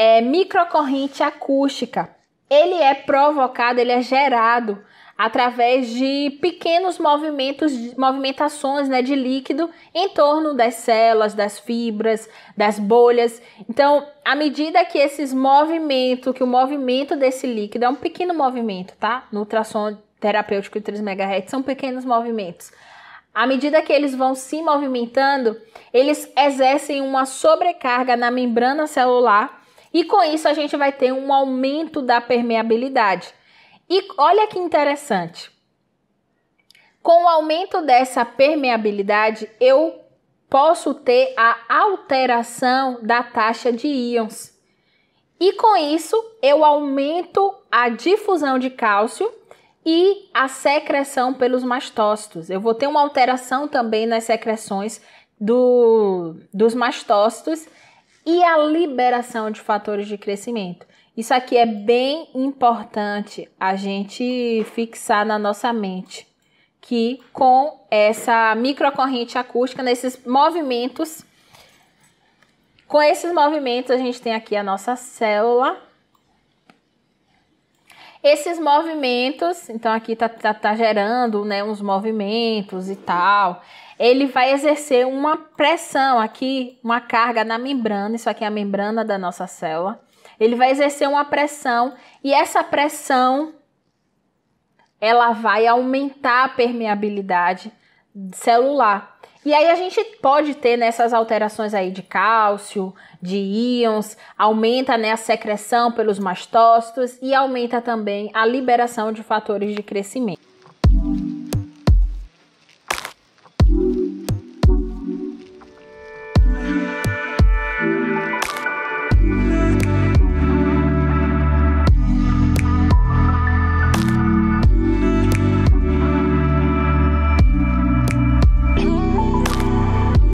é, microcorrente acústica. Ele é provocado, ele é gerado através de pequenos movimentos, movimentações né, de líquido em torno das células, das fibras, das bolhas. Então, à medida que esses movimentos, que o movimento desse líquido é um pequeno movimento, tá? No ultrassom terapêutico de 3 MHz são pequenos movimentos. À medida que eles vão se movimentando, eles exercem uma sobrecarga na membrana celular e com isso a gente vai ter um aumento da permeabilidade. E olha que interessante. Com o aumento dessa permeabilidade, eu posso ter a alteração da taxa de íons. E com isso, eu aumento a difusão de cálcio e a secreção pelos mastócitos. Eu vou ter uma alteração também nas secreções do, dos mastócitos e a liberação de fatores de crescimento. Isso aqui é bem importante a gente fixar na nossa mente que com essa microcorrente acústica, nesses movimentos, com esses movimentos a gente tem aqui a nossa célula esses movimentos, então aqui tá, tá, tá gerando né, uns movimentos e tal. Ele vai exercer uma pressão aqui, uma carga na membrana, isso aqui é a membrana da nossa célula. Ele vai exercer uma pressão e essa pressão ela vai aumentar a permeabilidade celular. E aí a gente pode ter nessas né, alterações aí de cálcio, de íons, aumenta né, a secreção pelos mastócitos e aumenta também a liberação de fatores de crescimento.